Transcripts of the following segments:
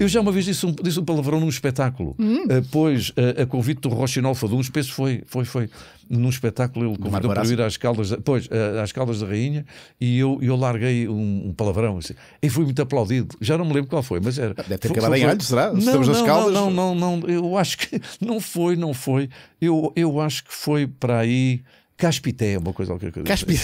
Eu já uma vez disse um, disse um palavrão num espetáculo. Hum. Uh, pois, uh, a convite do Rochinol Faduns, penso foi, foi, foi. Num espetáculo ele convidou para ir às Caldas, pois, uh, às Caldas da Rainha e eu, eu larguei um, um palavrão. Assim, e fui muito aplaudido. Já não me lembro qual foi, mas era. Deve ter acabado em alho, será? Não, Estamos não, nas Caldas? Não, não, não, não. Eu acho que não foi, não foi. Eu, eu acho que foi para aí. Caspité é uma coisa qualquer coisa. Caspité.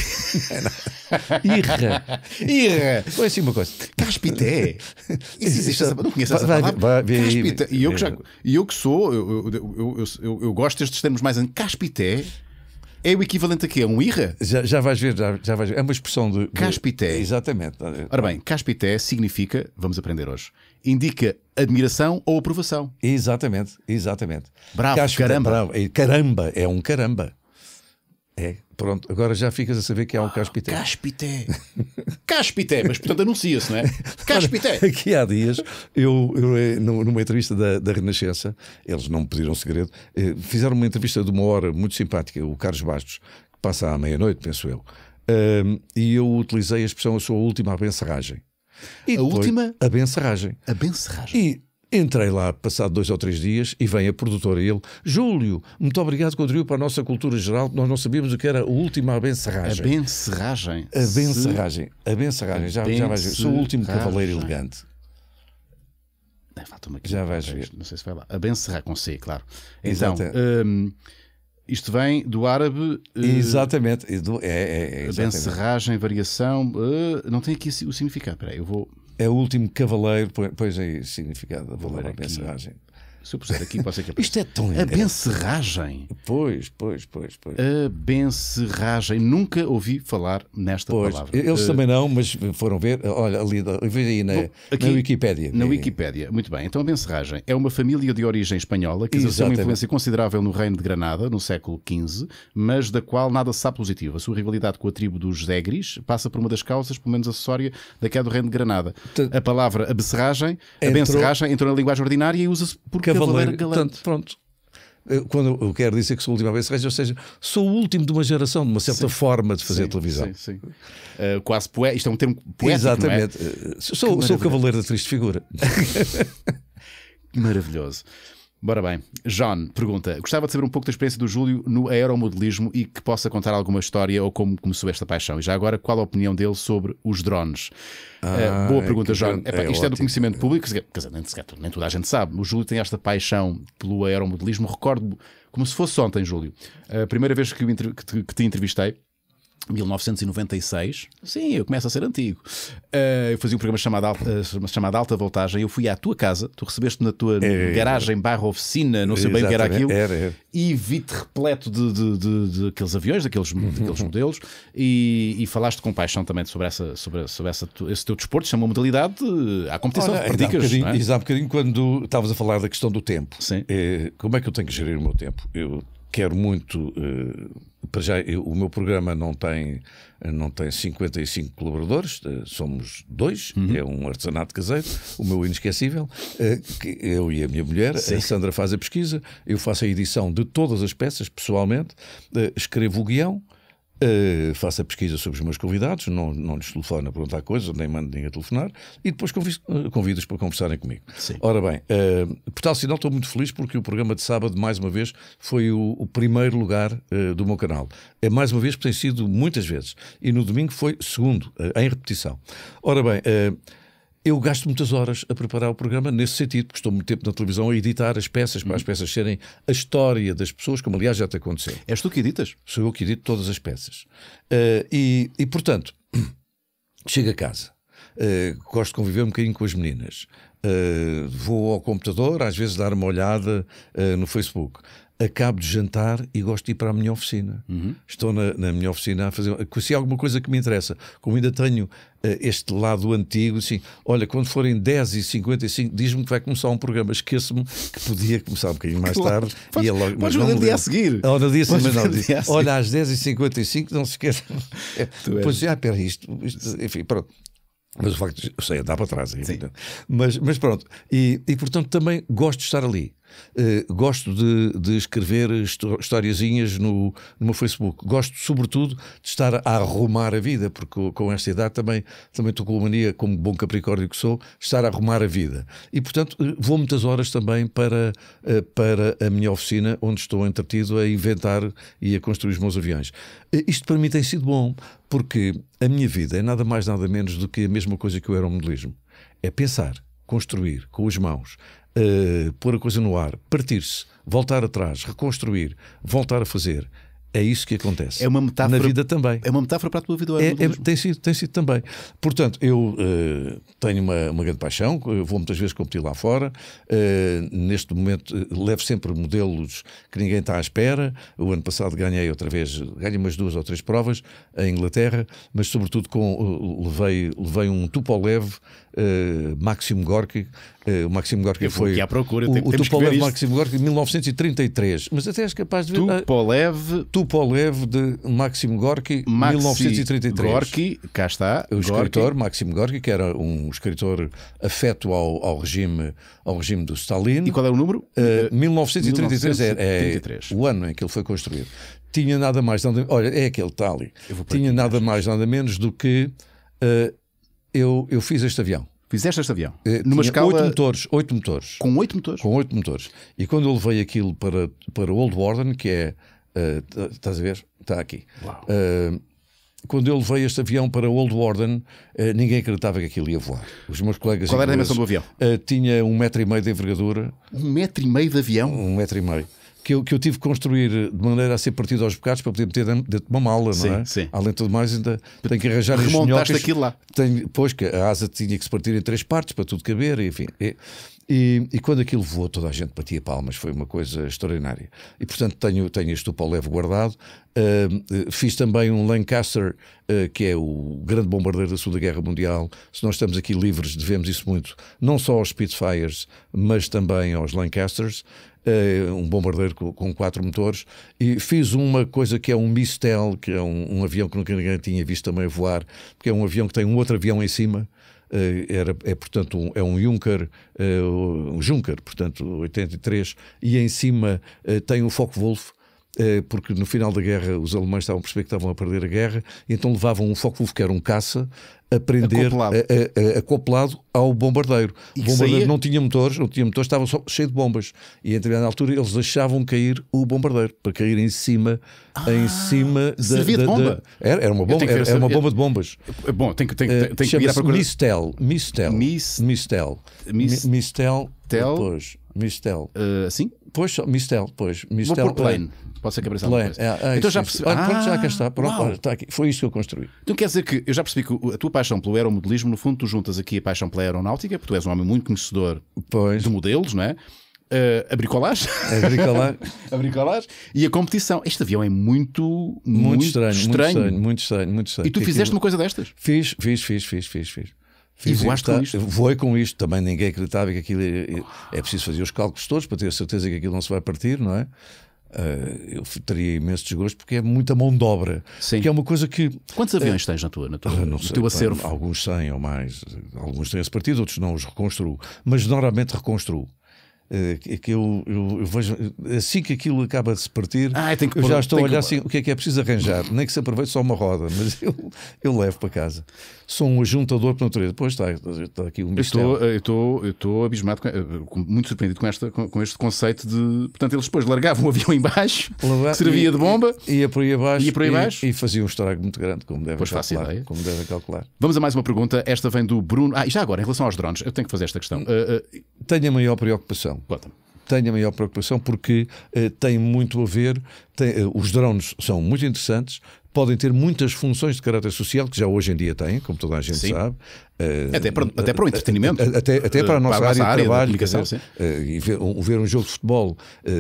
Irra. Irra. Foi assim uma coisa. Caspité. Isso existe essa, não conheço essa palavra. caspité. E eu que, já, é. e eu que sou, eu, eu, eu, eu, gosto destes termos mais. Caspité é o equivalente a quê? A um irra? Já, já vais ver, já, já vais ver. É uma expressão de. Caspité. Exatamente. Ora bem, caspité significa, vamos aprender hoje, indica admiração ou aprovação. Exatamente, exatamente. Bravo, caramba. Bravo. É, caramba, é um caramba. É, pronto, agora já ficas a saber que há é um ah, Caspité. Caspité! Caspité! Mas portanto anuncia-se, não é? Caspité! aqui há dias, eu, eu eh, numa entrevista da, da, Renascença, eles não me pediram segredo, eh, fizeram uma entrevista de uma hora muito simpática, o Carlos Bastos, que passa à meia-noite, penso eu, um, ehm, e eu utilizei a expressão a sua última abencerragem. E a depois, última? A bencerragem. A bencerragem. E Entrei lá passado dois ou três dias e vem a produtora ele, Júlio, muito obrigado que contribuiu para a nossa cultura geral, nós não sabíamos o que era a última abencerragem. Abencerragem. Abencerragem. Abencerragem. Já, já vais ver. Sou o último cavaleiro elegante. É, aqui, já vais ver. Não sei se vai lá. Abencerrar com C, claro. Então, hum, isto vem do árabe. Eh, exatamente. É, é, é exatamente. Abencerragem, variação. Uh, não tem aqui o significado. Espera aí, eu vou. É o último cavaleiro, pois aí é significado da palavra a mensagem. Se eu puser aqui, pode ser que apareça. Isto é tão A benserragem Pois, pois, pois, pois. A benserragem Nunca ouvi falar nesta pois, palavra. Eles uh... também não, mas foram ver. Olha, ali, veja aí na, aqui, na Wikipédia. Na é. Wikipédia, muito bem. Então a benserragem é uma família de origem espanhola que exerceu uma influência considerável no reino de Granada, no século XV, mas da qual nada se sabe positivo. A sua rivalidade com a tribo dos Zegris passa por uma das causas, pelo menos acessória, da queda do reino de Granada. A palavra a bencerragem, a entrou na linguagem ordinária e usa-se por cavaleiro, cavaleiro Portanto, pronto. Quando eu quero dizer que sou o último a ver ou seja, sou o último de uma geração, de uma certa sim. forma de fazer sim, televisão. Sim, uh, quase poético, isto é um termo poético. É? Exatamente. É? Sou, sou o cavaleiro da triste figura. maravilhoso. Bora bem. John pergunta: Gostava de saber um pouco da experiência do Júlio no aeromodelismo e que possa contar alguma história ou como começou esta paixão. E já agora, qual a opinião dele sobre os drones? Eh, ah, uh, boa pergunta, John. É, é isto ótimo. é do conhecimento público, quer dizer, nem, nem toda a gente sabe. O Júlio tem esta paixão pelo aeromodelismo. Recordo como se fosse ontem, Júlio, a primeira vez que te entrevistei 1996, sim, eu começo a ser antigo. Uh, eu fazia um programa chamado Alta, ah, chamado Alta Voltagem. Eu fui à tua casa, tu recebeste na tua é, é, é. garagem, barra oficina, não sei bem o que era aquilo, era, era. e vi-te repleto de, de, de, de, aqueles aviões, daqueles, uhum. daqueles modelos, e, e, falaste com paixão também sobre, essa, sobre, sobre essa, esse teu desporto, chamou modalidade eh, à competição Ora, de Há um é? há um bocadinho quando estavas a falar da questão do tempo, sim. Eh, como é que eu tenho que gerir o meu tempo? Eu quero muito. Eh, já, eu, o meu programa não tem, não tem 55 colaboradores, eh, somos dois, uhum. é um artesanato caseiro, o meu inesquecível, eh, que eu e a minha mulher, Sim. a Sandra faz a pesquisa, eu faço a edição de todas as peças pessoalmente, escrevo o guião, Uh, faço a pesquisa sobre os meus convidados, não, não lhes telefono a perguntar coisas, nem mando ninguém a telefonar, e depois eh, convido-os convido para conversarem comigo. Sim. Ora bem, uh, por tal sinal estou muito feliz porque o programa de sábado, mais uma vez, foi o, o primeiro lugar uh, do meu canal. É mais uma vez que tem sido muitas vezes, e no domingo foi segundo, em repetição. Ora bem eu gasto muitas horas a preparar o programa nesse sentido, porque estou muito tempo na televisão a editar as peças, para as uhum. peças serem a história das pessoas, como aliás já te aconteceu. És tu que editas? Sou eu que edito todas as peças. Uh, e, e, portanto, chego a casa, uh, gosto de conviver um bocadinho com as meninas, Uh, vou ao computador, às vezes dar uma olhada uh, no Facebook acabo de jantar e gosto de ir para a minha oficina. Uhum. Estou na, na, minha oficina a fazer. Se há alguma coisa que me interessa, como ainda tenho uh, este lado antigo, assim, olha, quando forem 10 e 55 diz-me que vai começar um programa. Esqueço-me que podia começar um bocadinho mais tarde. Pode, e é logo, mas não ah, no dia a seguir. Ah, no dia mas não, dia olha, às 10 e 55 não se esqueça. É, pois já, ah, espera, isto, isto. Enfim, pronto. Mas o facto, eu sei, dá para trás, é mas, mas pronto, e, e portanto também gosto de estar ali. Eh, gosto de, de escrever historiazinhas no, no meu Facebook. Gosto, sobretudo, de estar a arrumar a vida, porque com esta idade também, também estou com a mania, como bom capricórnio que sou, estar a arrumar a vida. E, portanto, eh, vou muitas horas também para, eh, para a minha oficina, onde estou entretido a inventar e a construir os meus aviões. isto para mim tem sido bom, porque a minha vida é nada mais, nada menos do que a mesma coisa que o aeromodelismo. É pensar, construir com as mãos, eh, pôr a coisa no ar, partir-se, voltar atrás, reconstruir, voltar a fazer, é isso que acontece. É uma metáfora. Na vida também. É uma metáfora para a tua vida. É, é, é tem, sido, tem sido também. Portanto, eu uh, tenho uma, uma, grande paixão, vou muitas vezes competir lá fora. Uh, neste momento, uh, levo sempre modelos que ninguém está à espera. O ano passado ganhei outra vez, ganhei umas duas ou três provas em Inglaterra, mas sobretudo com, levei, levei um Tupolev Máximo Gorky. o Máximo Gorky foi. à procura, o, tem, o Tupolev Máximo Gorky de 1933. Mas até és capaz de ver. Tupolev. Tupolev Tupolev de Maxim Gorky, Maxi 1933. Gorky, cá está. O Gorky. escritor Maxim Gorky, que era um escritor afeto ao, ao, regime, ao regime do Stalin. E qual é o número? Uh, 1933, 1933. É, é o ano em que ele foi construído. Tinha nada mais, nada, olha, é aquele tal. Tinha nada mais, nada menos do que uh, eu, eu fiz este avião. Fizeste este avião? Uh, numa escala... Oito motores, oito motores. Com oito motores? Com oito motores. E quando eu levei aquilo para, para Old Warden, que é eh, estás a ver? Está aqui. Uh, quando eu levei este avião para Old Warden, uh, ninguém acreditava que aquilo ia voar. Os meus colegas. Qual era a dimensão do avião? tinha um metro e meio de envergadura. Um metro e meio de avião? Um metro e meio. Que eu, que eu tive que construir de maneira a ser partido aos bocados para poder meter dentro de uma mala, sim, não é? Sim. Além de tudo mais, ainda tenho que arranjar Remontaste as minhocas, aquilo lá. Tenho, pois, que a asa tinha que se partir em três partes para tudo caber, enfim. E, e, e, quando aquilo voou, toda a gente batia palmas, foi uma coisa extraordinária. E portanto tenho, tenho este Tupolev guardado. Uh, fiz também um Lancaster, uh, que é o grande bombardeiro da Segunda Guerra Mundial. Se nós estamos aqui livres, devemos isso muito, não só aos Spitfires, mas também aos Lancasters. Uh, um bombardeiro com, com, quatro motores, e fiz uma coisa que é um Mistel, que é um, um avião que nunca ninguém tinha visto também voar, porque é um avião que tem um outro avião em cima, eh, era, é portanto um, é um Junker, eh, um Junker, portanto 83, e em cima eh, tem um Focke-Wulf eh, porque no final da guerra os alemães estavam a perceber que estavam a perder a guerra, e então levavam um Focke-Wulf, que era um caça, a prender, acoplado, a, a, acoplado ao bombardeiro. E o bombardeiro saía... não tinha motores, não tinha motores, estava só cheio de bombas. E a determinada altura eles deixavam cair o bombardeiro, para cair em cima, ah, em cima da... Servia da, bomba? Da... Era, era, uma bomba, era, era, uma bomba de bombas. Eh, bom, tem que, tem, tem, eh, tem que mirar para... Mistel, Mistel, Mis... Mistel, Mis... Mistel, Mis... Mistel, Mistel, Mistel, Mistel, Mistel. Uh, sim? Pois, Mistel, pois. Mistel, Vou plane. Pode ser que apareça plane. É, é, então já percebi. Ah, pronto, já cá está. Pronto, ah, olha, está aqui. Foi isso que eu construí. Então quer dizer que eu já percebi que a tua paixão pelo aeromodelismo, no fundo, tu juntas aqui a paixão pela aeronáutica, porque tu és um homem muito conhecedor pois. de modelos, não é? Uh, ah, a bricolagem, é a bricolagem. a bricolagem e a competição. Este avião é muito, muito, muito estranho, estranho, Muito estranho, muito estranho, muito estranho. E tu tipo, fizeste aquilo... uma coisa destas? Fiz, fiz, fiz, fiz, fiz, fiz. Fiz e voaste com isto? Voei com isto, também ninguém acreditava que aquilo. É, é, é preciso fazer os cálculos todos para ter a certeza que aquilo não se vai partir, não é? Uh, eu teria imenso desgosto porque é muita mão de obra. Sim. Que é uma coisa que. Quantos ah, aviões é... tens na tua, na tua ah, no sei, teu acervo? Alguns 100 ou mais. Alguns têm esse partido, outros não os reconstruo. Mas normalmente reconstruo. Uh, que eu, eu, eu, vejo assim que aquilo acaba de se partir, ah, eu, eu já estou a olhar que... assim o que é que é preciso arranjar, nem que se aproveite só uma roda, mas eu, eu levo para casa. Sou um ajuntador por natureza. Pois está, está aqui um mistério. Eh, eu estou, eu estou abismado, eh, muito surpreendido com, esta, com, com, este conceito de. Portanto, eles depois largavam o avião embaixo, Lava... servia e, de bomba, e, ia por aí abaixo, ia por aí abaixo. E, e fazia um estrago muito grande, como deve, calcular, deve calcular. Vamos a mais uma pergunta. Esta vem do Bruno. Ah, e já agora, em relação aos drones, eu tenho que fazer esta questão. Uh, uh... Tenho a maior preocupação preocupação? Tenho a maior preocupação porque eh, tem muito a ver. Tem, eh, os drones são muito interessantes, podem ter muitas funções de caráter social, que já hoje em dia têm, como toda a gente sim. sabe. Eh, até, para, até para o eh, entretenimento. Eh, até, até para a nossa para a área, área, de trabalho. Comunicação, e ver, ver, um jogo de futebol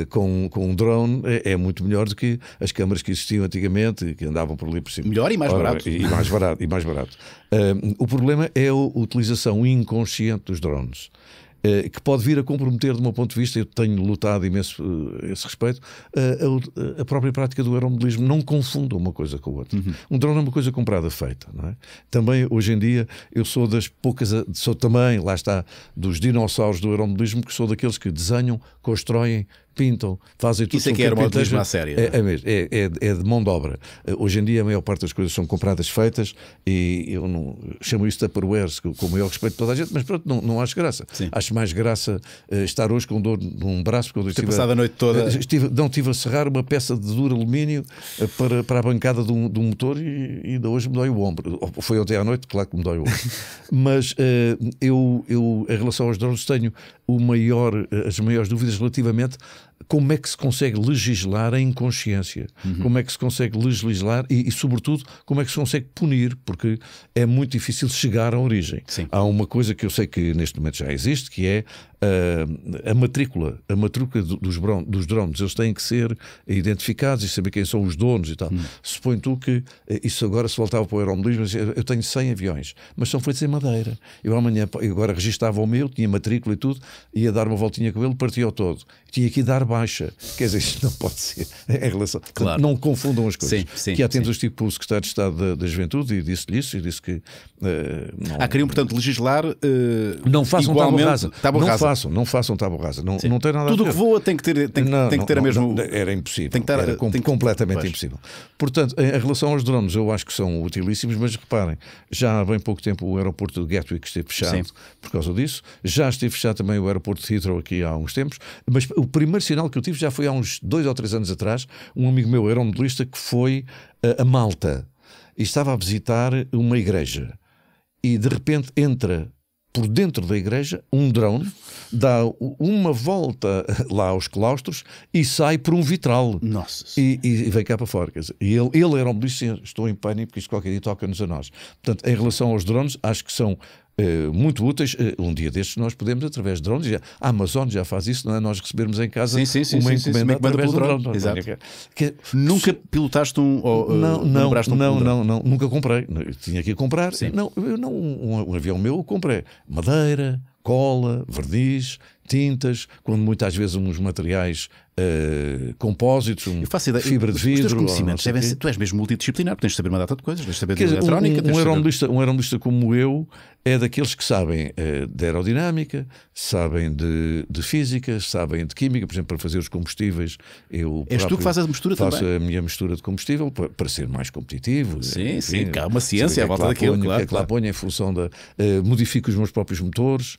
com, com um drone é, é, muito melhor do que as câmaras que existiam antigamente, que andavam por ali por cima. Melhor e mais barato. E, mais barato. e mais barato. o problema é a utilização inconsciente dos drones. Eh, que pode vir a comprometer, de um ponto de vista, eu tenho lutado imenso a eh, esse respeito, eh, a, a, a própria prática do aeromodelismo. Não confunda uma coisa com a outra. Uhum. Um drone é uma coisa comprada, feita. É? Também, hoje em dia, eu sou das poucas, sou também, lá está, dos dinossauros do aeromodelismo, que sou daqueles que desenham, constroem, pintam, fazem tudo. Isso aqui era uma série à séria. É, é, é, é, de mão de obra. Hoje em dia a maior parte das coisas são compradas, feitas, e eu não chamo isso de Tupperwares, com o maior respeito de toda a gente, mas pronto, não, não acho graça. Sim. Acho mais graça estar hoje com dor num braço. Quando estive passado a noite toda. Estive, não, estive a serrar uma peça de duro alumínio para, para a bancada de um, de um motor e ainda hoje me dói o ombro. Foi ontem à noite, claro que me dói o ombro. mas eu, eu, em relação aos drones, tenho o maior, as maiores dúvidas relativamente como é que se consegue legislar a inconsciência, uhum. como é que se consegue legislar e, e, sobretudo, como é que se consegue punir, porque é muito difícil chegar à origem. Sim. Há uma coisa que eu sei que neste momento já existe, que é a, ah, a matrícula, a matrícula dos, dos drones. Eles têm que ser identificados e saber quem são os donos e tal. Uhum. Suponho tu que eh, isso agora se voltava para o aeromodelismo, eu tenho 100 aviões, mas são feitos em madeira. Eu amanhã, eu agora registava o meu, tinha matrícula e tudo, ia dar uma voltinha com ele, partia o todo. Tinha que dar baixa. Quer dizer, isto não pode ser. Em relação, claro. Não confundam as coisas. Sim, sim, que há tempos tipo o secretário de Estado da, da Juventude e disse-lhe isso e disse que. Uh, não, ah, queriam, portanto, legislar. Uh, não façam tábua rasa. não, rasa. Façam, não façam tábua rasa. Não, não tem nada Tudo a ver. que voa tem que ter, tem, não, tem que ter a mesma. Era impossível. Tem que estar, era com, tem que... completamente pois. impossível. Portanto, em, em relação aos drones, eu acho que são utilíssimos, mas reparem, já há bem pouco tempo o aeroporto de Gatwick esteve fechado por causa disso. Já esteve fechado também o aeroporto de Heathrow aqui há uns tempos. Mas o primeiro sinal que eu tive já foi há uns dois ou três anos atrás. Um amigo meu era um modelista que foi a, eh, a Malta e estava a visitar uma igreja. E de repente entra por dentro da igreja um drone, dá uma volta eh, lá aos claustros e sai por um vitral. Nossa. E, e, vem cá para fora. e ele, ele era um polícia, estou em pânico porque isto qualquer dia toca-nos a nós. Portanto, em relação aos drones, acho que são eh, muito úteis. Eh, um dia destes nós podemos, através de drones, já, a Amazon já faz isso, não é? Nós recebermos em casa sim, sim, sim, uma sim, encomenda sim, através do drone. drone. Exato. É é que, nunca se... pilotaste um ou eh, não, não, não, não, não, não, nunca comprei. Eu tinha que comprar. Sim. Não, eu não, um, um avião meu eu comprei madeira, cola, verniz, tintas, quando muitas vezes uns materiais uh, compósitos, um ideia, fibra de vidro. Os teus conhecimentos devem ser, tu és mesmo multidisciplinar, tens de saber uma data de coisas, tens de saber de eletrónica. Um, um, um aeronodista como eu é daqueles que sabem uh, de aerodinâmica, sabem de, de, física, sabem de química, por exemplo, para fazer os combustíveis. Eu és tu que fazes a mistura faço também? Faço a minha mistura de combustível para, para ser mais competitivo. Sim, enfim, sim, há uma é ciência à volta daquilo. É claro claro, é que lá claro. ponho em função da. Uh, modifico os meus próprios motores,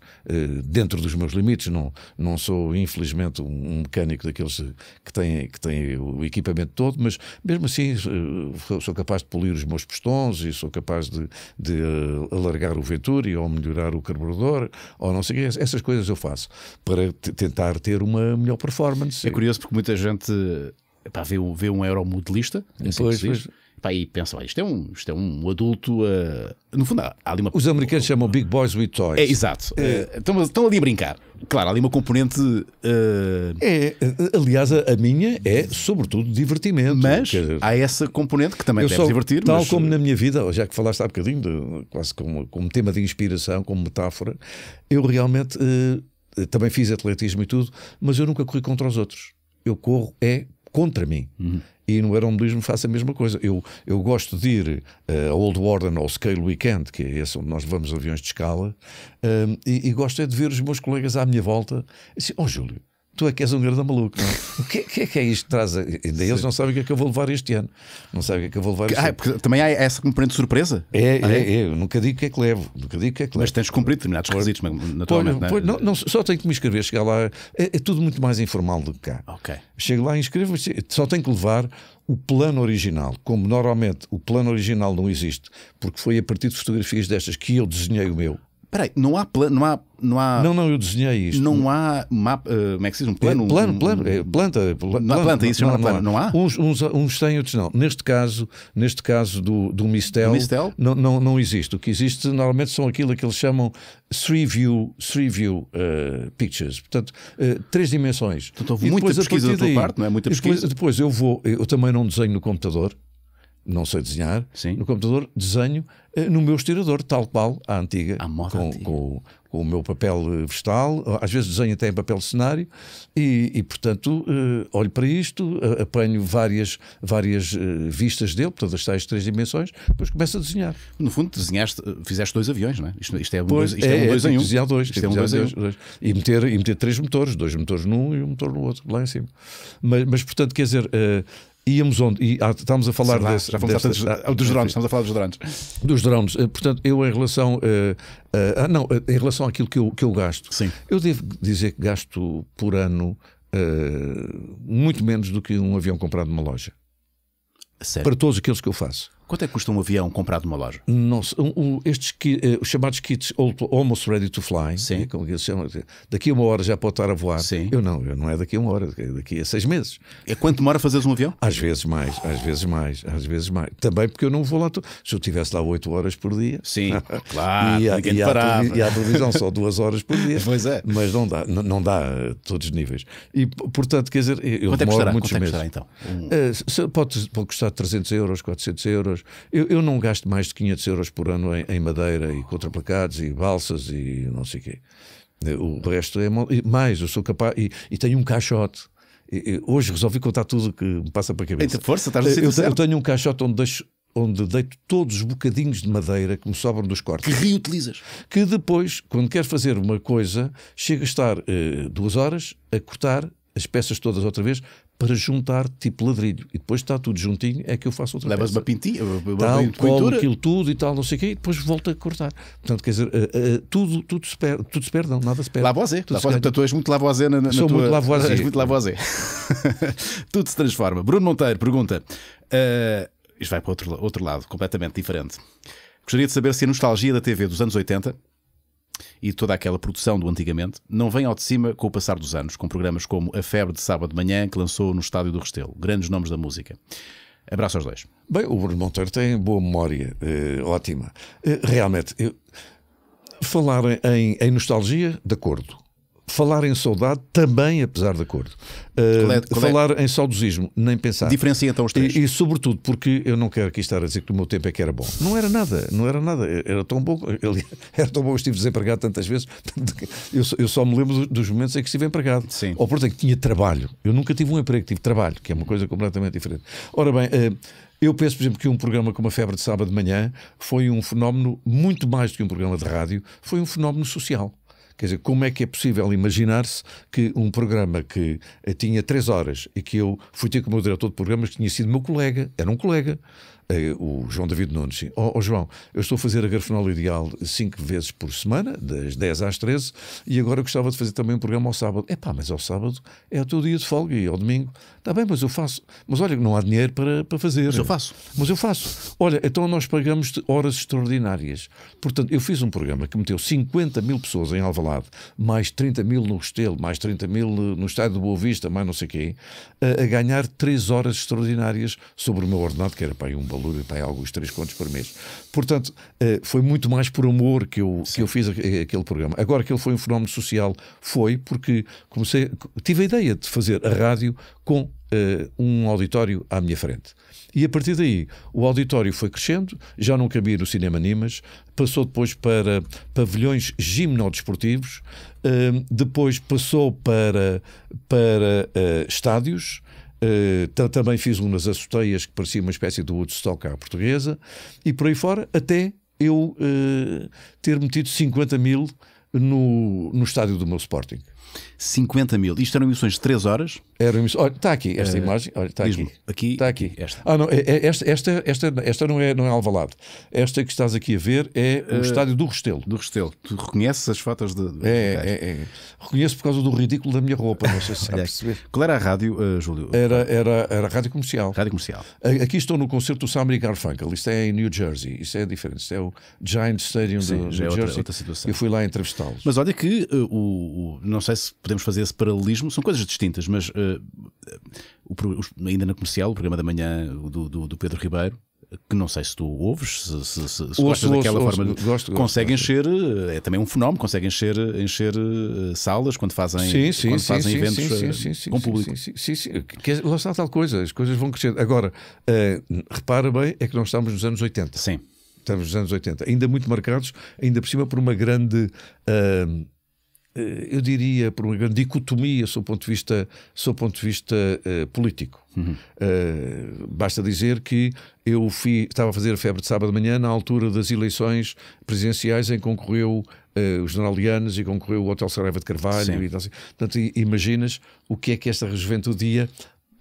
dentro dos meus limites, não, não sou, infelizmente, um mecânico daqueles que têm, que tem o equipamento todo, mas mesmo assim eh, sou capaz de polir os meus pistões e sou capaz de, de eh, alargar o Venturi ou melhorar o carburador ou não sei o que. Essas coisas eu faço para tentar ter uma melhor performance. É curioso porque muita gente vê, vê um aeromodelista, assim pois, pois. Pá, e pensam, ah, isto, é um, isto é um adulto. Uh, no fundo, há, ali uma. Os americanos uh, chamam Big Boys with Toys. É, exato. É. Eh, estão, ali a brincar. Claro, há ali uma componente. Eh, é, aliás, a, minha é sobretudo divertimento. Mas dizer, há essa componente que também deve divertir. Tal mas... como na minha vida, já que falaste há bocadinho, de, quase como, como tema de inspiração, como metáfora, eu realmente também fiz atletismo e tudo, mas eu nunca corri contra os outros. Eu corro é contra mim. Uhum e no aeromobilismo faço a mesma coisa. Eu, eu gosto de ir uh, eh, ao Old Warden ou Scale Weekend, que é esse onde nós levamos aviões de escala, uh, e, e, gosto é de ver os meus colegas à minha volta. Assim, oh Júlio, tu é que és um grande maluco. É? O que, é, que, é que é isto? Traz? Ainda eles não sabem o que é que eu vou levar este ano. Não sabem o que é que eu vou levar este ah, ano. Porque também há essa componente de surpresa. É, ah, é, é, é, eu nunca digo o que é que levo. Nunca digo o que é que levo. Mas tens cumprido determinados requisitos, naturalmente. Pois, não, não, não, só tenho que me inscrever, chegar lá. É, é, tudo muito mais informal do que cá. Okay. Chego lá e inscrevo-me, só tenho que levar o plano original, como normalmente o plano original não existe, porque foi a partir de fotografias destas que eu desenhei o meu. Peraí, não há plano, não há. Não, há, não, não, eu desenhei isto. Não há mapa, uh, eh, como é que se diz? Um plano? É, plano, um, plano, é, planta, planta. Não há planta, isso não, uma não, não há? Uns, uns, uns têm, outros não. Neste caso, neste caso do, do Mistel, do Mistel? Não, não, não existe. O que existe normalmente são aquilo que eles chamam Three View, three view uh, Pictures. Portanto, uh, três dimensões. Então, houve muita depois, pesquisa da tua parte, não é? Muita pesquisa. Depois, depois eu vou, eu também não desenho no computador não sei desenhar, Sim. no computador desenho eh, no meu estirador, tal qual a antiga, moda com, antiga. Com, com, o meu papel eh, vegetal, às vezes desenho até em papel cenário, e, e portanto eh, olho para isto, apanho várias, várias vistas dele, todas as tais três dimensões, depois começo a desenhar. No fundo, desenhaste, fizeste dois aviões, não é? Isto, isto é um pois, dois, isto é, é um é, dois em um. dois, isto é um dois, dois, dois, E, meter, e meter três motores, dois motores num e um motor no outro, lá em cima. Mas, mas portanto, quer dizer íamos onde? E, ah, estamos a falar lá, desse, já dos drones, estamos a falar dos drones. Dos drones. Eh, portanto, eu em relação uh, uh, não, em relação àquilo que eu, que eu gasto, Sim. eu devo dizer que gasto por ano uh, muito menos do que um avião comprado numa loja. Sério? Para todos aqueles que eu faço. Quanto é que custa um avião comprado numa loja? Não um, estes uh, os chamados kits almost ready to fly, Sim. Eh, como é daqui a uma hora já pode estar a voar. Sim. Eu não, eu não é daqui a uma hora, é daqui a seis meses. É quanto demora fazeres um avião? Às vezes mais, às vezes mais, às vezes mais. Também porque eu não vou lá. To... Se eu estivesse lá oito horas por dia. Sim, claro. E, a, e, a e televisão só duas horas por dia. Pois é. Mas não dá, não, não dá a todos os níveis. E portanto, quer dizer, eu Quanto é demoro é que custará? muitos Quanto meses. É que custará, então? Uh, pode, pode custar 300 euros, 400 euros euros. Eu, eu, não gasto mais de 500 euros por ano em, em madeira e contraplacados e balsas e não sei o quê. Eh, o resto é mais, eu sou capaz. E, e tenho um caixote. hoje resolvi contar tudo que me passa para a cabeça. Eita, força, estás eh, eu, eu, eu tenho um caixote onde deixo onde deito todos os bocadinhos de madeira que me sobram dos cortes. Que reutilizas. Que depois, quando queres fazer uma coisa, chega a estar uh, duas horas a cortar as peças todas outra vez para juntar tipo ladrilho. E depois está tudo juntinho, é que eu faço outra Levas peça. uma pintinha, uma tal, pintura. aquilo tudo e tal, não sei o quê, e depois volta a cortar. Portanto, quer dizer, uh, uh, tudo, tudo, se perde, tudo se perde, não, nada se perde. Lavoisier, portanto tu és muito lavoisier na, na Sou tua... muito lavoisier. muito lavoisier. tudo se transforma. Bruno Monteiro pergunta, uh, isto vai para outro, outro lado, completamente diferente. Gostaria de saber se a nostalgia da TV dos anos 80 e toda aquela produção do antigamente não vem ao de cima com o passar dos anos, com programas como A Febre de Sábado de Manhã, que lançou no Estádio do Restelo. Grandes nomes da música. Abraço aos dois. Bem, o Bruno Monteiro tem boa memória, eh, ótima. Eh, realmente, eu... falar em, em nostalgia, de acordo. Falar em saudade também, apesar de acordo. Uh, é, falar é? em saudosismo, nem pensar. Diferencia então os três. E, e, sobretudo porque eu não quero aqui estar a dizer que o meu tempo é que era bom. Não era nada, não era nada. Era tão bom, ele, era tão bom eu estive desempregado tantas vezes. Eu, eu só me lembro dos momentos em que estive empregado. Sim. Ou portanto, que tinha trabalho. Eu nunca tive um emprego, tive trabalho, que é uma coisa completamente diferente. Ora bem, uh, eu penso, por exemplo, que um programa como a Febre de Sábado de Manhã foi um fenómeno, muito mais do que um programa de rádio, foi um fenómeno social. Quer dizer, como é que é possível imaginar-se que um programa que eh, tinha três horas e que eu fui ter como diretor de programas que tinha sido meu colega, era um colega, eh, o João David Nunes. Ó oh, oh, João, eu estou a fazer a Garfenola Ideal cinco vezes por semana, das 10 às 13, e agora gostava de fazer também um programa ao sábado. É pá, mas ao sábado é o teu dia de folga e ao domingo. Está bem, mas eu faço. Mas olha, não há dinheiro para, para fazer. Mas eu faço. Mas eu faço. Olha, então nós pagamos horas extraordinárias. Portanto, eu fiz um programa que meteu 50 mil pessoas em Alvalade, mais 30 mil no Restelo, mais 30 mil no Estádio do Boa Vista, mais não sei quem, a, a ganhar 3 horas extraordinárias sobre o meu ordenado, que era para aí um valor bem, alguns três contos por mês. Portanto, eh, foi muito mais por amor que eu, que eu fiz eh, aquele programa. Agora que ele foi um fenómeno social, foi porque comecei, tive a ideia de fazer a rádio com uh, um auditório à minha frente. E a partir daí, o auditório foi crescendo, já não cabia no Cinema Nimas, passou depois para pavilhões gimnodesportivos, uh, depois passou para, para uh, estádios, Uh, também fiz um nas Assoteias, que parecia uma espécie de Woodstock à portuguesa, e por aí fora, até eu uh, ter metido 50 mil no, no estádio do meu Sporting. 50 mil. Isto eram emissões de 3 horas. Eram Olha, está aqui esta eh, imagem. Olha, está aqui. aqui. Está aqui. Esta. Ah, não, é, é, esta, esta, esta, esta não, é, não é Alvalade. Esta que estás aqui a ver é o uh, estádio do Restelo. Do Restelo. Tu reconheces as fotos de. é, é, é, Reconheço por causa do ridículo da minha roupa. Não sei se perceber. Qual era a rádio, uh, Júlio? Era, era, era a rádio comercial. Rádio comercial. Aqui estou no concerto do Sammy Garfunkel. Isto é em New Jersey. Isto é diferente. Isto é o Giant Stadium Sim, do, New é outra, Jersey. Outra situação. Eu fui lá entrevistá-los. Mas olha que o, o, não sei se podemos fazer esse paralelismo, são coisas distintas, mas uh, o, o, ainda na comercial, o programa da manhã do, do, do Pedro Ribeiro, que não sei se tu ouves, se, se, se ouço, gostas daquela ouço, forma. Ouço, gosto, consegue gosto. encher, eh, é também um fenómeno, consegue encher, encher eh, salas quando fazem, quando fazem eventos com público. Sim, sim, sim. lá está tal coisa, as coisas vão crescendo Agora, uh, repara bem, é que nós estamos nos anos 80. Sim. Estamos nos anos 80, ainda muito marcados, ainda por cima por uma grande. Uh, eh, eu diria, por uma grande dicotomia, sob o ponto de vista, sob ponto de vista uh, político. Uhum. Uh, basta dizer que eu fui, estava a fazer a febre de sábado de manhã na altura das eleições presidenciais em que concorreu uh, o general Lianes e concorreu o Hotel Saraiva de Carvalho. E tal, assim. Portanto, imaginas o que é que esta juventude ia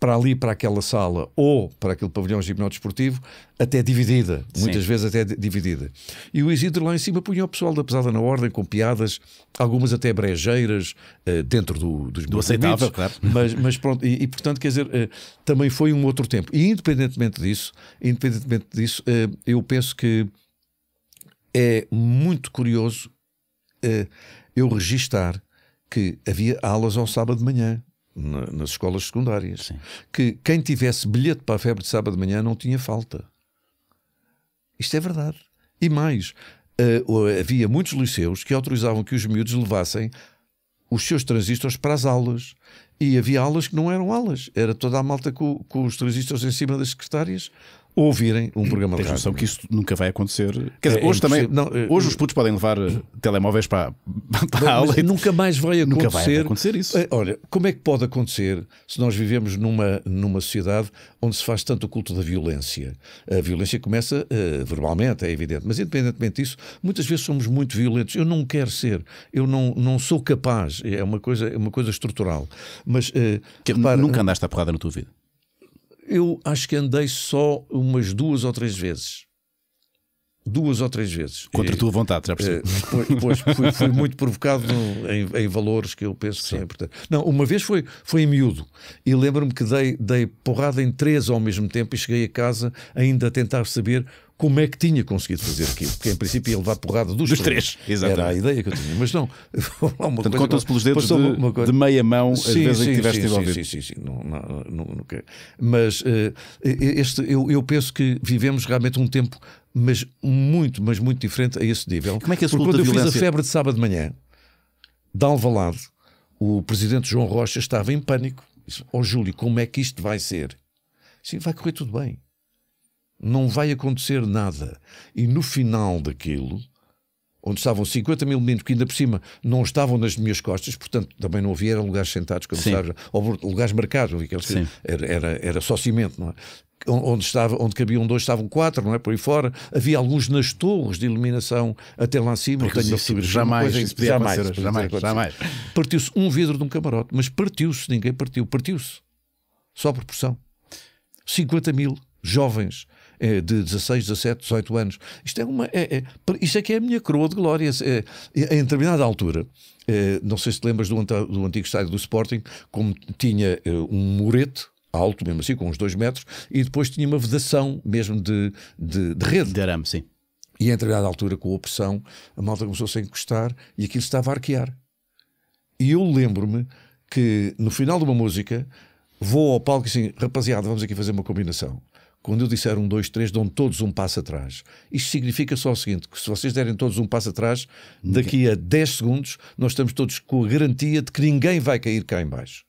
para ali, para aquela sala ou para aquele pavilhão gimnodesportivo, até dividida, Sim. muitas vezes até dividida. E o Isidro lá em cima punha o pessoal da pesada na ordem, com piadas, algumas até brejeiras, eh, dentro do, dos do aceitável, claro. Mas, mas pronto, e, e, portanto, quer dizer, eh, também foi um outro tempo. E independentemente disso, independentemente disso, eh, eu penso que é muito curioso eu registar que havia aulas ao sábado de manhã na, nas escolas secundárias. Sim. Que quem tivesse bilhete para a febre de sábado de manhã não tinha falta. Isto é verdade. E mais, uh, havia muitos liceus que autorizavam que os miúdos levassem os seus transistores para as aulas. E havia aulas que não eram aulas, era toda a malta com, com os transistores em cima das secretárias ouvirem um programa de rádio. noção que isso nunca vai acontecer. Quer dizer, é, hoje é também, não, eh, hoje os putos podem levar eh, telemóveis para, para não, a aula. Nunca mais vai acontecer. Nunca vai acontecer isso. Eh, olha, como é que pode acontecer se nós vivemos numa, numa sociedade onde se faz tanto o culto da violência? A violência começa uh, verbalmente, é evidente, mas independentemente disso, muitas vezes somos muito violentos. Eu não quero ser, eu não, não sou capaz, é uma coisa, é uma coisa estrutural. Mas, uh, repara, nunca andaste a porrada na tua vida? eu acho que andei só umas duas ou três vezes. Duas ou três vezes. Contra a tua vontade, já percebi. Eh, pois, fui, fui muito provocado em, em, valores que eu penso que são importantes. Não, uma vez foi, foi em miúdo. E lembro-me que dei, dei porrada em três ao mesmo tempo e cheguei a casa ainda a tentar saber como é que tinha conseguido fazer aquilo, porque em princípio ia levar porrada dos, dos três. três. Era a ideia que eu tinha, mas não. Portanto, conta se pelos dedos de, coisa... de, meia mão sim, às vezes sim, em que tiveste envolvido. Sim, sim, sim. Não, não, não, mas uh, este, eu, eu penso que vivemos realmente um tempo mas muito, mas muito diferente a esse nível. Como é que é Porque quando eu violência... fiz a febre de sábado de manhã, de Alvalade, o presidente João Rocha estava em pânico. Disse, oh Júlio, como é que isto vai ser? Sim, vai correr tudo bem não vai acontecer nada. E no final daquilo, onde estavam 50 mil meninos que ainda por cima não estavam nas minhas costas, portanto também não havia lugares sentados, como sabe, ou lugares marcados, que, era, era, era só cimento, não é? Onde, estava, onde cabiam dois, estavam quatro, não é? Por aí fora. Havia alguns nas torres de iluminação até lá em cima. Tenho isso, sobre, jamais, coisa, isso jamais, aparecer, jamais, jamais. Partiu-se um vidro de um camarote, mas partiu-se, ninguém partiu, partiu-se. Só por porção. 50 mil jovens é, de 16, 17, 18 anos. Isto é uma. É, é, isto é que é a minha coroa de glória. É, em determinada altura, é, não sei se te lembras do, do antigo estádio do Sporting, como tinha é, um murete alto, mesmo assim, com uns 2 metros, e depois tinha uma vedação mesmo de, de, de rede. De arame, sim. E a determinada altura, com a opção, a malta começou-se a encostar e aquilo estava a arquear. E eu lembro-me que no final de uma música vou ao palco e assim, rapaziada, vamos aqui fazer uma combinação. Quando eu disser um, dois, três, dão todos um passo atrás. Isto significa só o seguinte: que se vocês derem todos um passo atrás, daqui a 10 segundos, nós estamos todos com a garantia de que ninguém vai cair cá em baixo.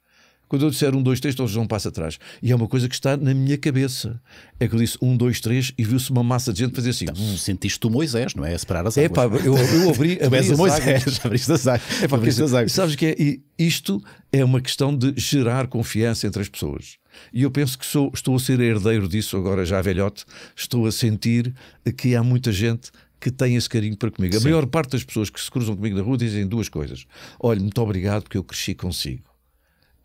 Quando eu disser um, dois, três, todos vão passo atrás. E é uma coisa que está na minha cabeça. É que eu disse um, dois, três e viu-se uma massa de gente fazer assim. Então, hum, sentiste tu Moisés, não é? A separar as é águas. É pá, eu, eu abri, abri tu és o Moisés, abriste as águas. É pá, abriste as águas. Sabes que é, e isto é uma questão de gerar confiança entre as pessoas. E eu penso que sou, estou a ser herdeiro disso agora, já velhote. Estou a sentir que há muita gente que tem esse carinho para comigo. A maior parte das pessoas que se cruzam comigo na rua dizem duas coisas: olha, muito obrigado porque eu cresci consigo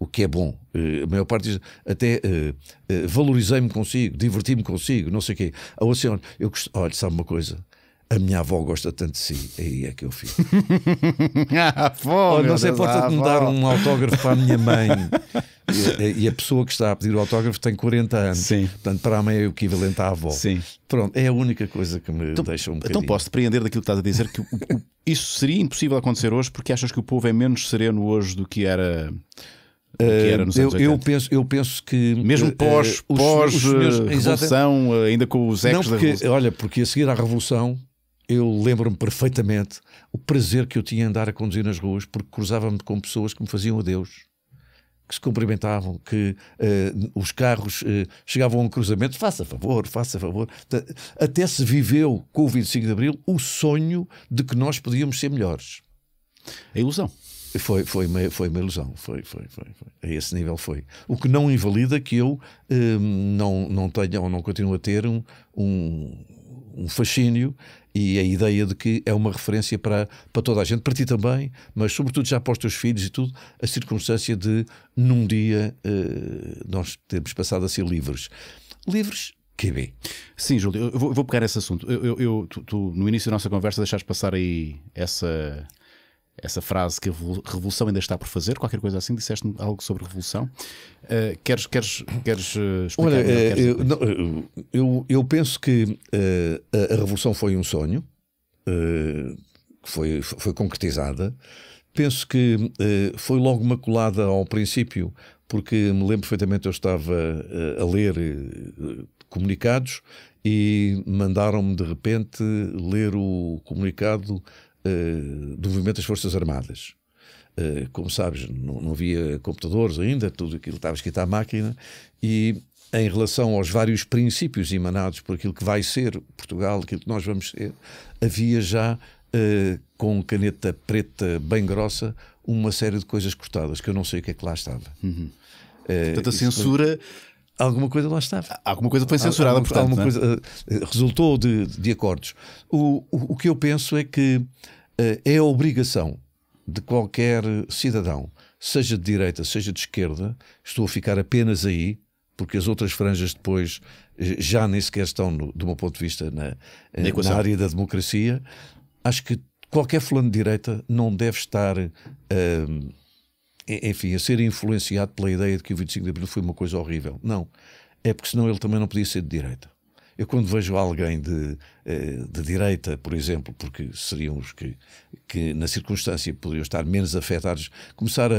o que é bom. Eh, a maior parte diz, até uh, valorizei-me consigo, diverti-me consigo, não sei o quê. A Oceano, eu gost... olha, sabe uma coisa? A minha avó gosta tanto de si, aí é que eu fico. ah, avó, oh, não sei, pode ah, me dar um autógrafo para a minha mãe. e, e, a pessoa que está a pedir o autógrafo tem 40 anos. Sim. Portanto, para a mãe é o equivalente à avó. Sim. Pronto, é a única coisa que me então, deixa um então bocadinho. Então posso depreender daquilo que estás a dizer que o, o, isso seria impossível acontecer hoje porque achas que o povo é menos sereno hoje do que era eh, eu, eu, penso, eu penso que. Mesmo pós a uh, eh, pós, os, eh, revolução, ainda com os ecos da Revolução. Olha, porque a seguir à Revolução, eu lembro-me perfeitamente o prazer que eu tinha em andar a conduzir nas ruas, porque cruzava-me com pessoas que me faziam adeus. Que se cumprimentavam, que uh, os carros uh, chegavam a um cruzamento, faça favor, faça favor. Até se viveu com o 25 de Abril o sonho de que nós podíamos ser melhores. A ilusão. Foi, foi, uma, foi uma ilusão, foi, foi, foi, foi, A esse nível foi. O que não invalida que eu hum, não, não tenha ou não continuo a ter um, um, um, fascínio e a ideia de que é uma referência para, para toda a gente, para ti também, mas sobretudo já para os teus filhos e tudo, a circunstância de num dia uh, nós termos passado a ser livres. Livres bem Sim, Júlio, eu vou, vou pegar esse assunto. Eu, eu, eu tu, tu, no início da nossa conversa, deixaste passar aí essa essa frase que a revolução ainda está por fazer, qualquer coisa assim, disseste algo sobre revolução. Uh, queres queres, queres eh, explicar? Olha, eh, queres... Eu, não, eu, eu, penso que uh, a, revolução foi um sonho, uh, foi, foi concretizada. Penso que uh, foi logo maculada ao princípio, porque me lembro perfeitamente, eu estava a ler comunicados e mandaram-me de repente ler o comunicado eh, do movimento das Forças Armadas. Uh, como sabes, não, não, havia computadores ainda, tudo aquilo estava escrito à máquina, e em relação aos vários princípios emanados por aquilo que vai ser Portugal, aquilo que nós vamos ser, havia já, uh, com caneta preta bem grossa, uma série de coisas cortadas que eu não sei o que é que lá estava. Uhum. Portanto, a censura. Foi alguma coisa lá estava. Alguma coisa foi censurada, alguma, portanto. Alguma coisa, é? eh, eh, resultou de, de acordos. O, o, o, que eu penso é que uh, é a obrigação de qualquer cidadão, seja de direita, seja de esquerda, estou a ficar apenas aí, porque as outras franjas depois já nem sequer estão, no, do meu ponto de vista, na, na, na área da democracia. Acho que qualquer fulano de direita não deve estar. Uh, enfim, a ser influenciado pela ideia de que o 25 de Abril foi uma coisa horrível. Não. É porque senão ele também não podia ser de direita. Eu, quando vejo alguém de, eh, de direita, por exemplo, porque seriam os que, que, na circunstância, poderiam estar menos afetados, começar a,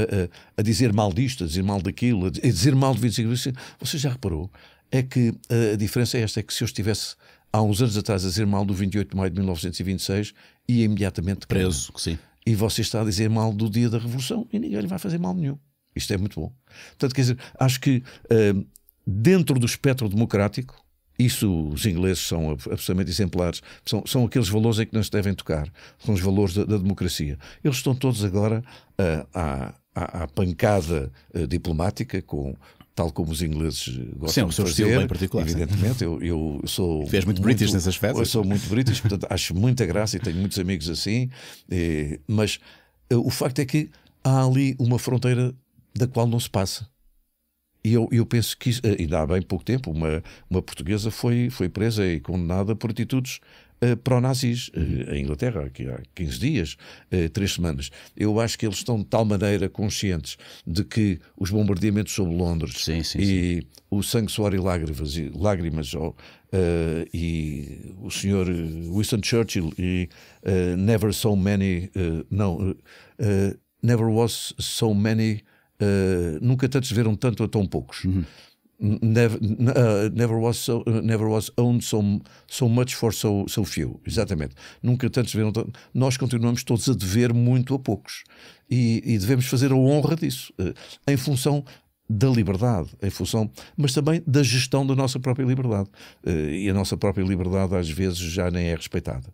a dizer mal disto, a dizer mal daquilo, a dizer mal do 25 de Abril, você já reparou? É que eh, a diferença é esta: é que se eu estivesse há uns anos atrás a dizer mal do 28 de maio de 1926, ia imediatamente. Preso, sim e você está a dizer mal do dia da Revolução e ninguém lhe vai fazer mal nenhum. Isto é muito bom. Portanto, quer dizer, acho que uh, dentro do espectro democrático, isso os ingleses são absolutamente exemplares, são, são aqueles valores em que não se devem tocar, são os valores da, da democracia. Eles estão todos agora uh, à, à, à pancada uh, diplomática, com, tal como os ingleses gostam Sim, de seu fazer. estilo bem particular. Evidentemente, eu, eu sou. Tu muito, muito british nessas festas. Eu sou muito british, portanto, acho muita graça e tenho muitos amigos assim. Eh, mas eh, o facto é que há ali uma fronteira da qual não se passa. E eu, eu penso que, isso, eh, ainda há bem pouco tempo, uma, uma portuguesa foi, foi presa e condenada por atitudes uh, eh, pró-nazis eh, em Inglaterra, aqui há 15 dias, eh, três 3 semanas. Eu acho que eles estão de tal maneira conscientes de que os bombardeamentos sobre Londres sim, sim, e sim. o sangue, suor e lágrimas, e, lágrimas ou Uh, e o senhor Winston Churchill e uh, Never So Many, uh, não, Never Was So Many, nunca tantos viram tanto a tão poucos. Uhum never, uh, never, was so, uh, never was owned so, so much for so, so few. Exatamente. Nunca tantos viram. Nós continuamos todos a dever muito a poucos. E, e devemos fazer a honra disso, uh, em função da liberdade, em função, mas também da gestão da nossa própria liberdade. Eh, e a nossa própria liberdade, às vezes, já nem é respeitada.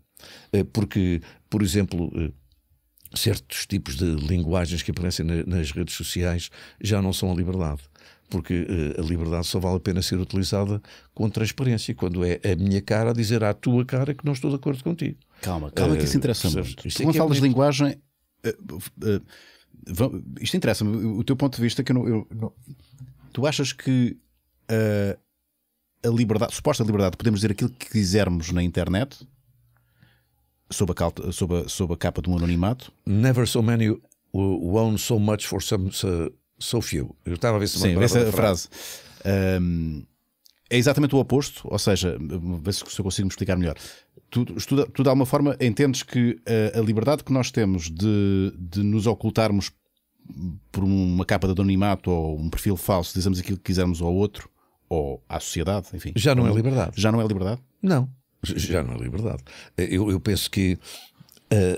Eh, porque, por exemplo certos tipos de linguagens que aparecem nas redes sociais já não são a liberdade porque eh, a liberdade só vale a pena ser utilizada com transparência, quando é a minha cara a dizer à tua cara que não estou de acordo contigo. Calma, calma, uh, que isso eh, interessa muito. Isto é Quando é falas de linguagem. Uh, uh, isto interessa-me, o teu ponto de vista que eu não, eu não. Tu achas que a liberdade, suposta liberdade, podemos dizer aquilo que quisermos na internet, sob a, calta, sob a, sob a capa de um anonimato? Never so many won so much for some, sou fio. Eu estava a ver se Sim, essa frase. Um, é exatamente o oposto, ou seja, ver se eu consigo me explicar melhor. Tu, tu, tu de alguma forma, entendes que a, eh, a liberdade que nós temos de, de nos ocultarmos por uma capa de anonimato ou um perfil falso, dizemos aquilo que quisermos ao outro ou à sociedade, enfim. Já não é liberdade. Já não é liberdade? Não, já não é liberdade. Eu, eu penso que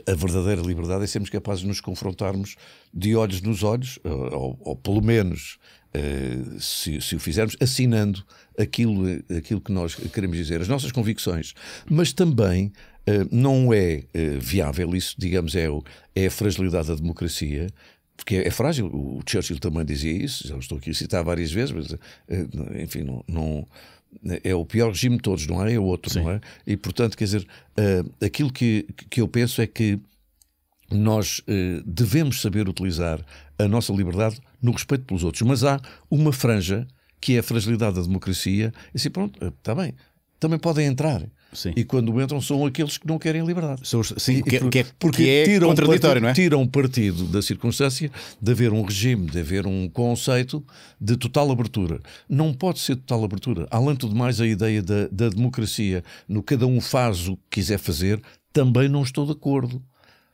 a, verdadeira liberdade é sermos capazes de nos confrontarmos de olhos nos olhos, eh, ou, ou pelo menos Uh, se, se, o fizermos, assinando aquilo, eh, aquilo que nós queremos dizer, as nossas convicções. Mas também uh, não é uh, viável, isso, digamos, é, o, é a fragilidade da democracia. Porque é, é frágil, o Churchill também dizia isso, já estou aqui a citar várias vezes, mas enfim, não, não, é o pior regime de todos, não é? É o outro, Sim. não é? E portanto, quer dizer, uh, aquilo que, que eu penso é que nós uh, devemos saber utilizar a nossa liberdade no respeito pelos outros, mas há uma franja que é a fragilidade da democracia, e assim, pronto, está eh, bem, também podem entrar. Sim. E quando entram são aqueles que não querem liberdade. São sim, e, que, que, é, porque que é, é tiram contraditório, partido, não é? Tiram partido da circunstância de haver um regime, de haver um conceito de total abertura. Não pode ser total abertura. Além de tudo mais, a ideia da, da democracia, no cada um faz o que quiser fazer, também não estou de acordo.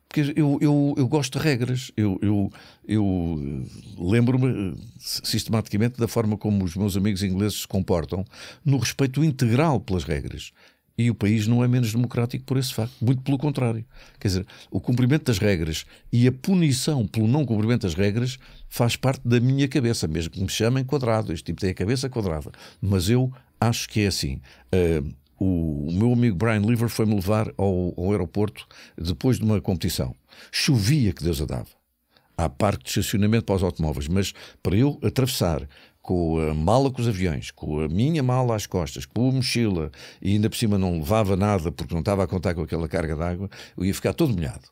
Porque eu, eu, eu gosto de regras, eu, eu, eu eh, lembro-me eh, sistematicamente da forma como os meus amigos ingleses se comportam no respeito integral pelas regras. E o país não é menos democrático por esse facto, muito pelo contrário. Quer dizer, o cumprimento das regras e a punição pelo não cumprimento das regras faz parte da minha cabeça, mesmo que me chamem quadrado, este tipo tem a cabeça quadrada. Mas eu acho que é assim. Uh, o, o meu amigo Brian Lever foi-me levar ao, ao, aeroporto depois de uma competição. Chovia que Deus a dava. Há parque de estacionamento para os automóveis, mas para eu atravessar com a mala com os aviões, com a minha mala às costas, com a mochila, e ainda por cima não levava nada porque não estava a contar com aquela carga d'água, eu ia ficar todo molhado.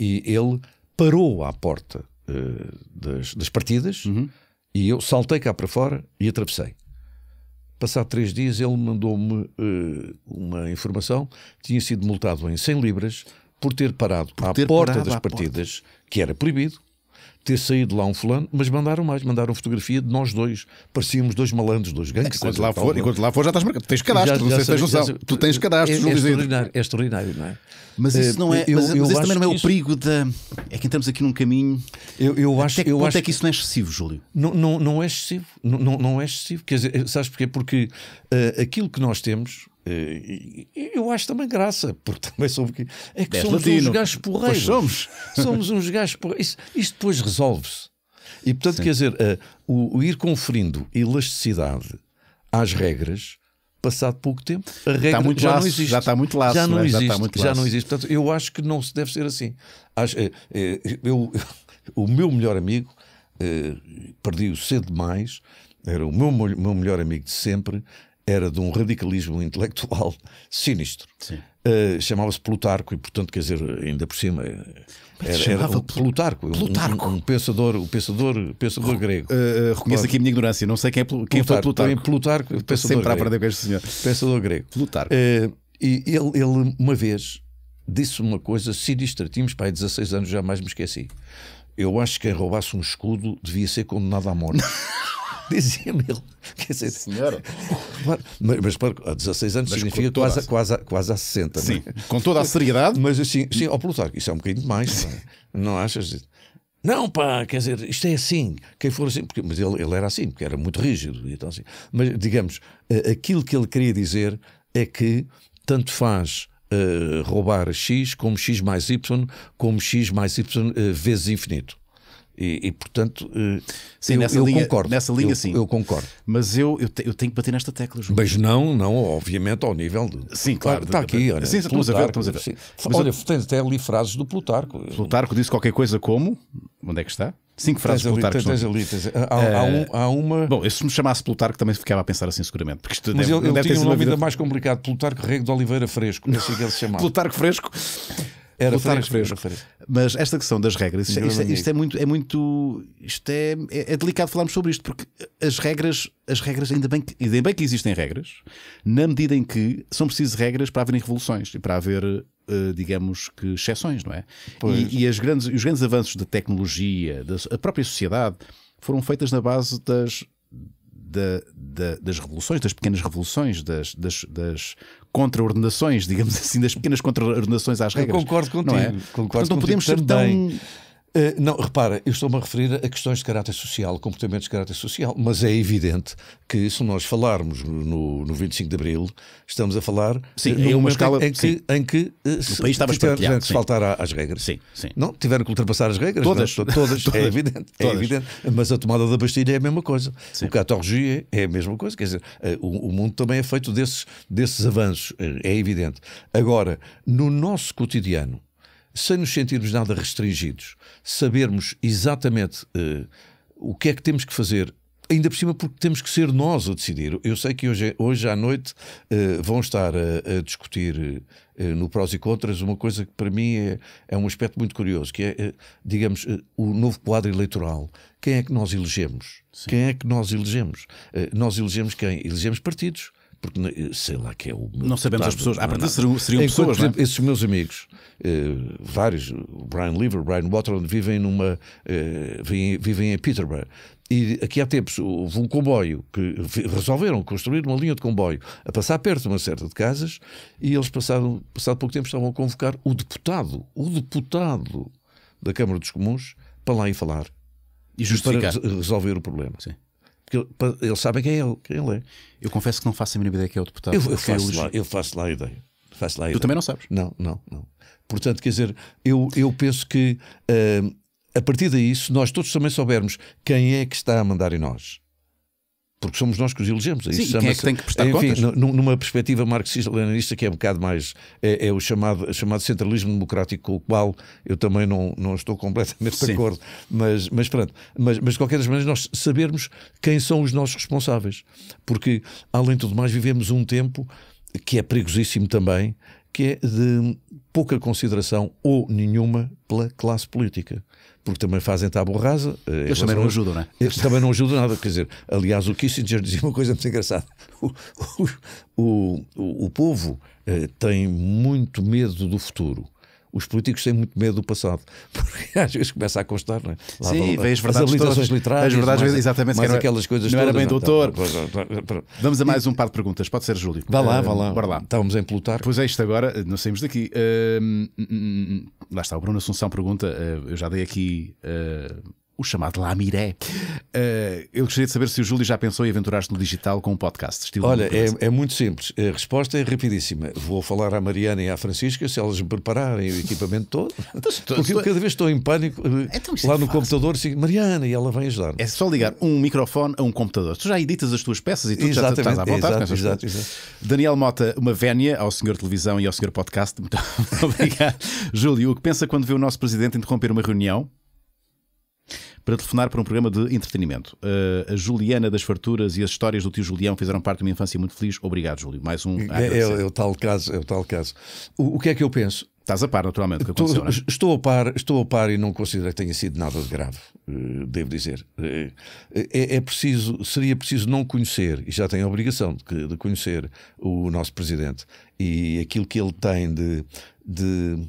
E ele parou à porta uh, das, das, partidas uhum. e eu saltei cá para fora e atravessei. Passado três dias, ele mandou-me uh, uma informação. Tinha sido multado em 100 libras por ter parado por ter à porta das partidas, porta. que era proibido, ter saído lá um fulano, mas mandaram mais, mandaram fotografia de nós dois. Parecíamos dois malandros, dois gangues. Enquanto lá, for, é? enquanto lá for, já estás marcado. Tu tens cadastro, já, não sei se tens noção. Tu tens cadastro, é, é, extraordinário, é extraordinário, não é? Mas isso não é. Eh, eu, mas, eu mas eu também não é o isso... perigo da. É que entramos aqui num caminho. Eu, eu acho, até, eu até acho é que isso não é excessivo, Júlio. Não, não, não é excessivo. Não, não, não é excessivo. Quer dizer, eh, sabes porquê? Porque uh, aquilo que nós temos eh, eu acho também graça, porque também que é que somos uns gajos porreiros. Pois somos. somos uns gajos porreiros. Isto, isto depois resolve-se. E portanto, Sim. quer dizer, uh, o, o, ir conferindo elasticidade às regras, passado pouco tempo, a regra muito já laço, não existe. Já está muito laço. Já não, né? existe, já, já laço. não existe. Portanto, eu acho que não se deve ser assim. Acho, uh, uh, eu, o meu melhor amigo, perdi-o cedo demais, era o meu, meu melhor amigo de sempre, era de um radicalismo intelectual sinistro. Uh, Chamava-se Plutarco, e portanto, quer dizer, ainda por cima. Era, era um Plutarco, Plutarco. Um, um, pensador, um pensador, pensador uh, grego. Uh, reconheço aqui a minha ignorância, não sei quem, é, quem Plutarco, foi Plutarco. Plutarco pensador sempre grego. a aprender com este senhor. Pensador grego. Plutarco. e ele, ele, uma vez, disse uma coisa sinistra. Tínhamos, pai, 16 anos, jamais me esqueci. Eu acho que quem roubasse um escudo devia ser condenado à morte. dizia-me ele. Quer dizer, Senhora. Mas, mas claro, a 16 anos mas significa quase, quase, quase a 60. É? Sim, é? com toda a seriedade. Mas assim, sim, ao oh, Plutarco, isso é um bocadinho demais. Não, é? não achas? Não, pá, quer dizer, isto é assim. Quem for assim, porque, mas ele, ele era assim, porque era muito rígido. Então, assim. Mas, digamos, eh, aquilo que ele queria dizer é que tanto faz uh, roubar X como X mais Y, como X mais Y uh, vezes infinito. E, e portanto, eh, sim, eu, nessa eu linha, concordo. Nessa linha, eu, sim. Eu concordo. Mas eu, eu, te, eu, tenho que bater nesta tecla, Júlio. Mas não, não, obviamente, ao nível. De, sim, claro. Está aqui, olha. Sim, estamos a ver. Estamos a ver. Sim. Mas olha, eu... tens até ali frases do Plutarco. Plutarco disse qualquer coisa como. Onde é que está? Cinco frases tens Plutarco. Tens, ali, tens, há, há, eh, um, há, uma. Bom, eu, se me chamasse Plutarco também ficava a pensar assim seguramente. Porque isto Mas deve, ele, ele deve tinha um nome vida... ainda mais complicada. Plutarco Rego de Oliveira Fresco. Não sei o que ele se chamava. Plutarco Fresco. Era votar fresco. Mas esta questão das regras, isto, isto, é, isto, é, é muito. É muito isto é, é, é, delicado falarmos sobre isto, porque as regras, as regras ainda, bem que, ainda bem que existem regras, na medida em que são precisas regras para haverem revoluções e para haver eh, digamos que exceções, não é? Pois. E, e as grandes, os grandes avanços da tecnologia, da a própria sociedade, foram feitas na base das da, da, das revoluções, das pequenas revoluções, das, das, das contraordenações, digamos assim, das pequenas contraordenações às regras. Eu concordo contigo. Não é? concordo Portanto, não podemos ser tão, eh, não, repara, eu estou-me a referir a questões de caráter social, comportamentos de caráter social, mas é evidente que se nós falarmos no, no 25 de Abril, estamos a falar sim, uh, eh, numa escala em que, em que eh, se, país tiveram se faltar às regras. Sim, sim. Não, tiveram que ultrapassar as regras. É? Todas. Não, todas, todas, é evidente, é todas. é evidente. Mas a tomada da Bastilha é a mesma coisa. Sim. O 14G é, é a mesma coisa. Quer dizer, o, o, mundo também é feito desses, desses avanços, é evidente. Agora, no nosso cotidiano, sem nos sentirmos nada restringidos, sabermos exatamente uh, o que é que temos que fazer, ainda por cima porque temos que ser nós a decidir. Eu sei que hoje, é, hoje à noite uh, vão estar a, a discutir uh, no prós e contras uma coisa que para mim é, é um aspecto muito curioso, que é, digamos, o novo quadro eleitoral. Quem é que nós elegemos? Sim. Quem é que nós elegemos? nós elegemos quem? Elegemos partidos porque sei lá que é o. Não sabemos as pessoas. Ah, não, é seriam, seriam Enquanto, pessoas. Por é? exemplo, não? esses meus amigos, eh, vários, o Brian Lever, o Brian Waterland, vivem numa. Eh, vivem, em Peterborough. E aqui há tempos houve um comboio que resolveram construir uma linha de comboio a passar perto de uma certa de casas e eles passaram, passado pouco tempo, estavam a convocar o deputado, o deputado da Câmara dos Comuns para lá e falar. E justificar. Para resolver o problema. Sim porque eles sabem quem, é ele, quem ele é. Eu confesso que não faço a mínima ideia que é o deputado. Eu, eu, eu é faço, lá, eu faço lá a ideia. Faço lá a tu ideia. também não sabes? Não, não, não. Portanto, quer dizer, eu, eu penso que uh, a partir daí, se nós todos também soubermos quem é que está a mandar em nós, porque somos nós que os elegemos. É isso Sim, quem é que tem que prestar enfim, contas? numa perspectiva marxista-leninista que é um bocado mais é, é, o chamado, chamado centralismo democrático com o qual eu também não, não estou completamente Sim. de acordo. Mas, mas pronto, mas, mas de qualquer maneira nós sabermos quem são os nossos responsáveis. Porque, além de tudo mais, vivemos um tempo que é perigosíssimo também, que é de pouca consideração ou nenhuma pela classe política porque também fazem tabu rasa. Eh, eles também não ajudam, não é? Eles também não ajudam nada. Quer dizer, aliás, o Kissinger dizia uma coisa muito engraçada: o, o, o, o povo eh, tem muito medo do futuro os políticos têm muito medo do passado, porque às vezes começa a constar, não é? Lá Sim, do, as habilitações todas, literárias, verdades, mais, exatamente, mais era, aquelas coisas Não todas, era bem não, é? doutor. Tá, Vamos a mais um par de perguntas, pode ser, Júlio. Vá lá, uh, vá lá. Bora lá. Estávamos em Plutar. Pois é, isto agora, eh, não saímos daqui. Uh, lá está, o Bruno Assunção pergunta, uh, eu já dei aqui. Uh, o chamado Lamiré. Uh, eu gostaria de saber se o Júlio já pensou em aventurar-se no digital com um podcast. Estilo Olha, é, é, muito simples. A resposta é rapidíssima. Vou falar à Mariana e à Francisca se elas me prepararem o equipamento todo. Então, porque cada vez estou em pânico eh, então, é lá no fácil. computador. Assim, Mariana, e ela vem ajudar. -me. É só ligar um microfone a um computador. Tu já editas as tuas peças e tu já estás à vontade. Exato, exato, exato. Daniel Mota, uma vénia ao senhor televisão e ao senhor podcast. Muito obrigado. Júlio, o que pensa quando vê o nosso presidente interromper uma reunião? para telefonar para um programa de entretenimento. Uh, a Juliana das Farturas e as histórias do tio Julião fizeram parte de uma infância muito feliz. Obrigado, Júlio. Mais um. É, é, é o tal caso. É o, tal caso. O, o que é que eu penso? Estás a par, naturalmente, que estou, é? estou, a par, estou a par e não considero que tenha sido nada de grave, eh, devo dizer. Eh, é, é preciso, seria preciso não conhecer, e já tenho a obrigação de, de, conhecer o nosso presidente e aquilo que ele tem de, de,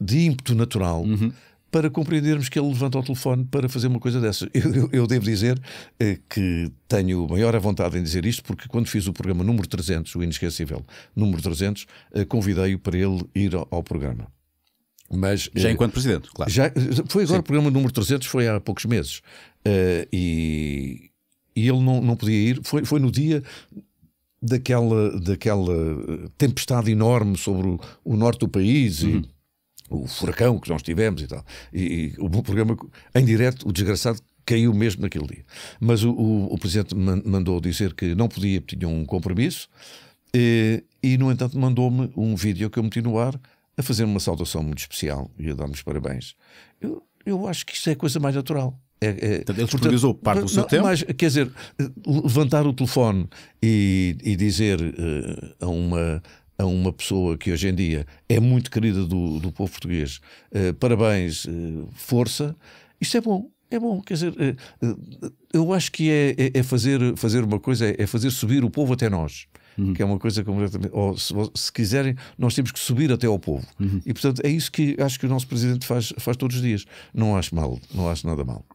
de ímpeto natural. Uhum para compreendermos que ele levanta o telefone para fazer uma coisa dessas. Eu, eu, eu devo dizer eh, que tenho maior a vontade em dizer isto, porque quando fiz o programa número 300, o inesquecível número 300, eh, convidei-o para ele ir ao, ao programa. Mas, já eh, enquanto presidente, claro. Já, foi agora Sim. o programa número 300, foi há poucos meses. Uh, e, e ele não, não podia ir. Foi, foi no dia daquela, daquela tempestade enorme sobre o, o norte do país uhum. e o furacão que nós tivemos e tal. E, e o programa, em direto, o desgraçado caiu mesmo naquele dia. Mas o, o, o presidente mandou dizer que não podia, tinha um compromisso, e, eh, e no entanto mandou-me um vídeo que eu meti no ar a fazer uma saudação muito especial e a dar-me os parabéns. Eu, eu acho que isto é a coisa mais natural. É, é, ele portanto, disponibilizou parte do seu não, tempo. Mas, quer dizer, levantar o telefone e, e dizer uh, a uma a uma pessoa que hoje em dia é muito querida do, do povo português. Uh, parabéns, uh, força. Isto é bom, é bom. Quer dizer, eh, eu acho que é, é, é, fazer, fazer uma coisa, é, é fazer subir o povo até nós. Uhum. Que é uma coisa completamente. Ou se, se, quiserem, nós temos que subir até ao povo. Uhum. E portanto é isso que acho que o nosso presidente faz, faz todos os dias. Não acho mal, não acho nada mal.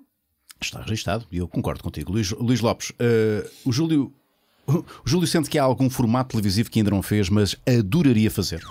Está registado e eu concordo contigo. Luís, Luís Lopes, o Júlio o Júlio sente que há algum formato televisivo que ainda não fez, mas adoraria fazer.